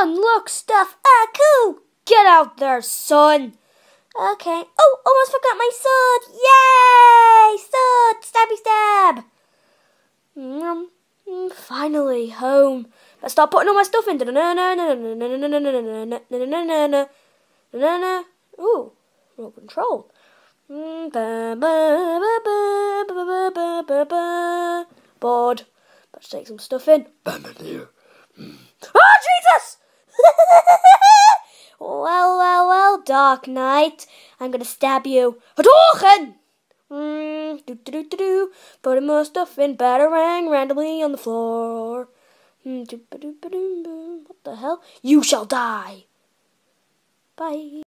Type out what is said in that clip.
Son, look, stuff. Ah, cool. Get out there, son. Okay. Oh, almost forgot my sword. Yay! Sword! Stabby stab! Um, finally home. Let's start putting all my stuff in. Ooh, remote control. Bored. Let's take some stuff in. Bam, here. Dark Knight. I'm gonna stab you. Hadouken! Hmm. do do do do do. Putting more stuff in Batarang randomly on the floor. Mm, do, do do, do, What the hell? You shall die! Bye.